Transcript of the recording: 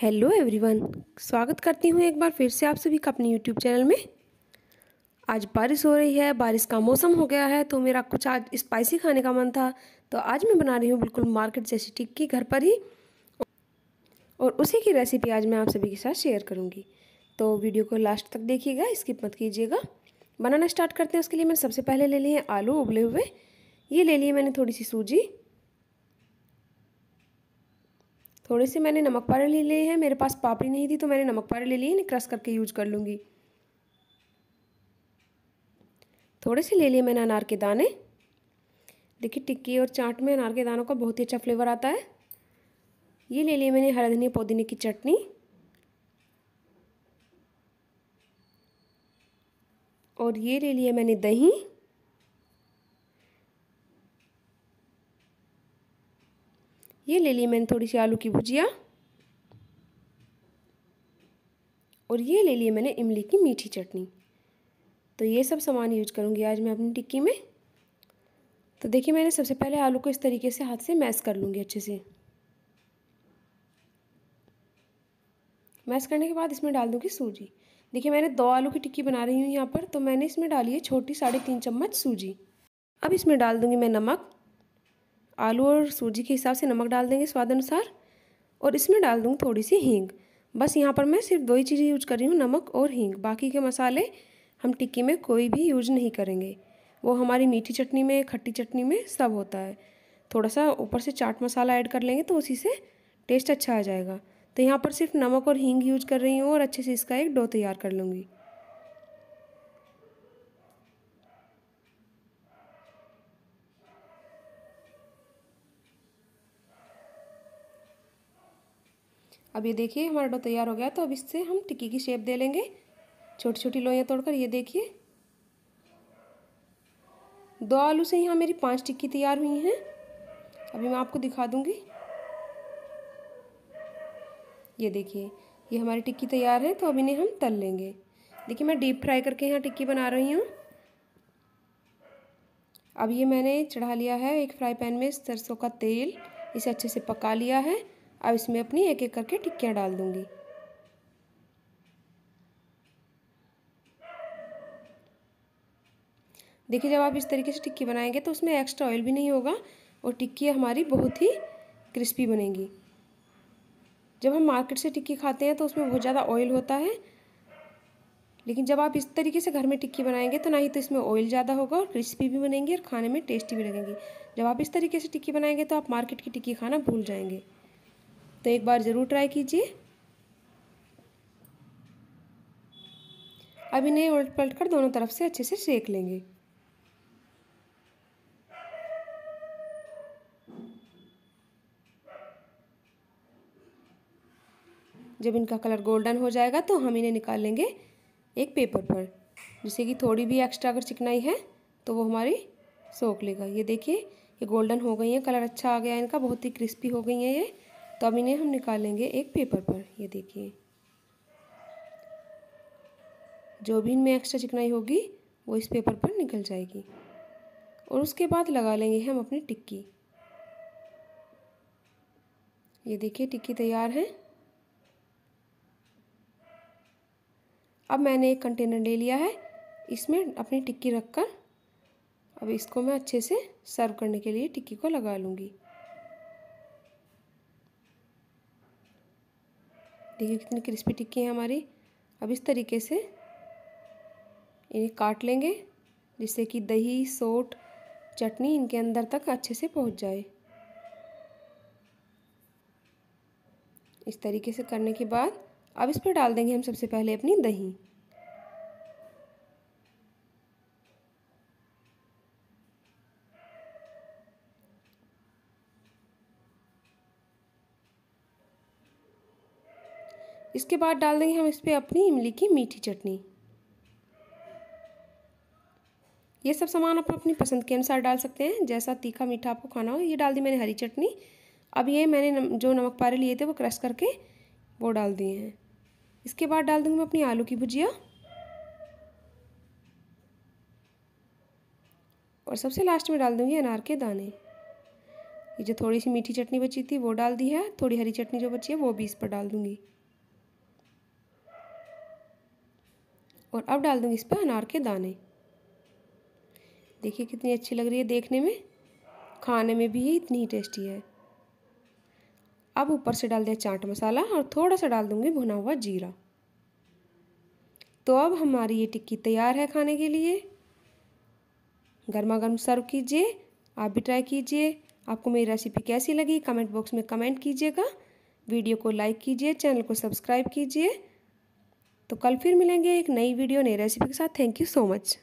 hello everyone स्वागत करती हूँ एक बार फिर से आप सभी का अपने यूट्यूब चैनल में आज बारिश हो रही है बारिश का मौसम हो गया है तो मेरा कुछ आज स्पाइसी खाने का मन था तो आज मैं बना रही हूँ बिल्कुल मार्केट जैसी टिक्की घर पर ही और उसी की रेसिपी आज मैं आप सभी के साथ शेयर करूँगी तो वीडियो को लास्ट तक देखिएगा स्किप मत कीजिएगा बनाना स्टार्ट करते हैं उसके लिए मैंने सबसे पहले ले लिए हैं आलू उबले हुए ये ले लिए मैंने थोड़ी सी सूजी थोड़े से मैंने नमक पारे ले लिए हैं मेरे पास पापड़ी नहीं थी तो मैंने नमक पारे ले लिए इन्हें क्रश करके यूज कर लूँगी थोड़े से ले लिए मैंने अनार के दाने देखिए टिक्की और चाट में अनार के दानों का बहुत ही अच्छा फ्लेवर आता है ये ले लिए मैंने हरा धनिया पुदीने की चटनी और ये ले लिए मैंने दही ये ले ली मैंने थोड़ी सी आलू की भुजिया और ये ले लिए मैंने इमली की मीठी चटनी तो ये सब सामान यूज करूँगी आज मैं अपनी टिक्की में तो देखिए मैंने सबसे पहले आलू को इस तरीके से हाथ से मैश कर लूँगी अच्छे से मैश करने के बाद इसमें डाल दूँगी सूजी देखिए मैंने दो आलू की टिक्की बना रही हूँ यहाँ पर तो मैंने इसमें डाली है छोटी साढ़े तीन चम्मच सूजी अब इसमें डाल दूँगी मैं नमक आलू और सूजी के हिसाब से नमक डाल देंगे स्वाद अनुसार और इसमें डाल दूँगी थोड़ी सी हींग बस यहाँ पर मैं सिर्फ दो ही चीज़ें यूज कर रही हूँ नमक और हींग बाकी के मसाले हम टिक्की में कोई भी यूज नहीं करेंगे वो हमारी मीठी चटनी में खट्टी चटनी में सब होता है थोड़ा सा ऊपर से चाट मसाला ऐड कर लेंगे तो उसी से टेस्ट अच्छा आ जाएगा तो यहाँ पर सिर्फ नमक और हींग यूज कर रही हूँ और अच्छे से इसका एक डो तैयार कर लूँगी अब ये देखिए हमारा डो तैयार हो गया तो अब इससे हम टिक्की की शेप दे लेंगे छोटी छोटी लोइयाँ तोड़कर ये देखिए दो आलू से यहाँ मेरी पांच टिक्की तैयार हुई हैं अभी मैं आपको दिखा दूँगी ये देखिए ये हमारी टिक्की तैयार है तो अब इन्हें हम तल लेंगे देखिए मैं डीप फ्राई करके यहाँ टिक्की बना रही हूँ अब ये मैंने चढ़ा लिया है एक फ्राई पैन में सरसों का तेल इसे अच्छे से पका लिया है अब इसमें अपनी एक एक करके टिक्कियाँ डाल दूँगी देखिए जब आप इस तरीके से टिक्की बनाएंगे तो उसमें एक्स्ट्रा ऑयल भी नहीं होगा और टिक्की हमारी बहुत ही क्रिस्पी बनेगी जब हम मार्केट से टिक्की खाते हैं तो उसमें बहुत ज़्यादा ऑयल होता है लेकिन जब आप इस तरीके से घर में टिक्की बनाएंगे तो ना ही तो इसमें ऑयल ज़्यादा होगा और क्रिस्पी भी बनेंगी और खाने में टेस्टी भी लगेंगी जब आप इस तरीके से टिक्की बनाएंगे तो आप मार्केट की टिक्की खाना भूल जाएंगे तो एक बार ज़रूर ट्राई कीजिए अब इन्हें उलट पलट कर दोनों तरफ से अच्छे से सेक लेंगे जब इनका कलर गोल्डन हो जाएगा तो हम इन्हें निकाल लेंगे एक पेपर पर जिससे कि थोड़ी भी एक्स्ट्रा अगर चिकनाई है तो वो हमारी सोख लेगा ये देखिए ये गोल्डन हो गई है कलर अच्छा आ गया है इनका बहुत ही क्रिस्पी हो गई है ये तो अब इन्हें हम निकालेंगे एक पेपर पर ये देखिए जो भी इनमें एक्स्ट्रा चिकनाई होगी वो इस पेपर पर निकल जाएगी और उसके बाद लगा लेंगे हम अपनी टिक्की ये देखिए टिक्की तैयार है अब मैंने एक कंटेनर ले लिया है इसमें अपनी टिक्की रख कर अब इसको मैं अच्छे से सर्व करने के लिए टिक्की को लगा लूँगी देखिए कितनी क्रिस्पी टिक्की है हमारी अब इस तरीके से इन्हें काट लेंगे जिससे कि दही सोट चटनी इनके अंदर तक अच्छे से पहुंच जाए इस तरीके से करने के बाद अब इस पर डाल देंगे हम सबसे पहले अपनी दही इसके बाद डाल देंगे हम इस पर अपनी इमली की मीठी चटनी ये सब सामान आप अपनी पसंद के अनुसार डाल सकते हैं जैसा तीखा मीठा आपको खाना हो ये डाल दी मैंने हरी चटनी अब ये मैंने जो नमक पारे लिए थे वो क्रश करके वो डाल दिए हैं इसके बाद डाल दूँगी मैं अपनी आलू की भुजिया और सबसे लास्ट में डाल दूँगी अनार के दाने ये जो थोड़ी सी मीठी चटनी बची थी वो डाल दी है थोड़ी हरी चटनी जो बची है वो भी इस पर डाल दूँगी और अब डाल दूँगी इस पर अनार के दाने देखिए कितनी अच्छी लग रही है देखने में खाने में भी इतनी ही टेस्टी है अब ऊपर से डाल दिया चाट मसाला और थोड़ा सा डाल दूँगी भुना हुआ जीरा तो अब हमारी ये टिक्की तैयार है खाने के लिए गर्मा गर्म सर्व कीजिए आप भी ट्राई कीजिए आपको मेरी रेसिपी कैसी लगी कमेंट बॉक्स में कमेंट कीजिएगा वीडियो को लाइक कीजिए चैनल को सब्सक्राइब कीजिए तो कल फिर मिलेंगे एक नई वीडियो नई रेसिपी के साथ थैंक यू सो मच